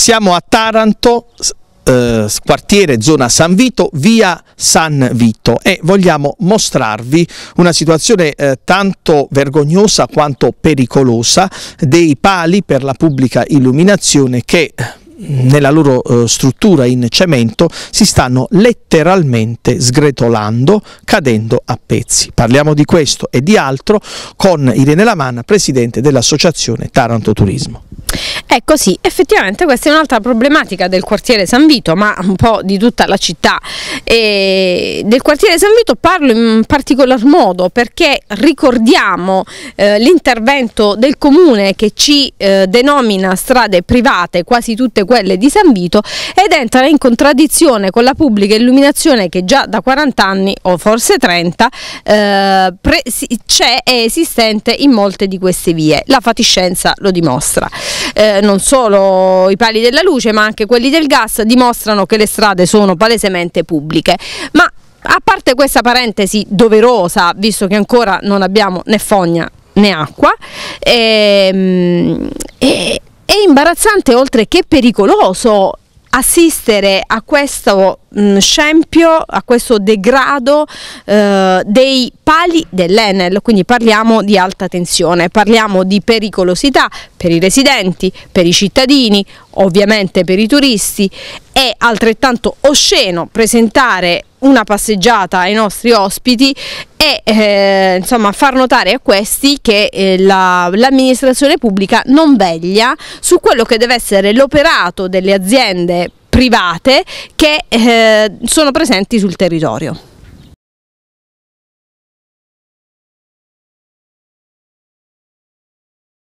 Siamo a Taranto, eh, quartiere zona San Vito, via San Vito e vogliamo mostrarvi una situazione eh, tanto vergognosa quanto pericolosa dei pali per la pubblica illuminazione che eh, nella loro eh, struttura in cemento si stanno letteralmente sgretolando, cadendo a pezzi. Parliamo di questo e di altro con Irene Lamanna, presidente dell'associazione Taranto Turismo. Ecco sì, effettivamente questa è un'altra problematica del quartiere San Vito, ma un po' di tutta la città. E del quartiere San Vito parlo in particolar modo perché ricordiamo eh, l'intervento del comune che ci eh, denomina strade private, quasi tutte quelle di San Vito, ed entra in contraddizione con la pubblica illuminazione che già da 40 anni o forse 30 eh, c'è e esistente in molte di queste vie. La fatiscenza lo dimostra eh, non solo i pali della luce ma anche quelli del gas dimostrano che le strade sono palesemente pubbliche. Ma a parte questa parentesi doverosa, visto che ancora non abbiamo né fogna né acqua, ehm, è, è imbarazzante oltre che pericoloso assistere a questo mh, mm, scempio, a questo degrado eh, dei pali dell'Enel, quindi parliamo di alta tensione, parliamo di pericolosità per i residenti, per i cittadini, ovviamente per i turisti, è altrettanto osceno presentare una passeggiata ai nostri ospiti e eh, insomma, far notare a questi che eh, l'amministrazione la, pubblica non veglia su quello che deve essere l'operato delle aziende private che eh, sono presenti sul territorio.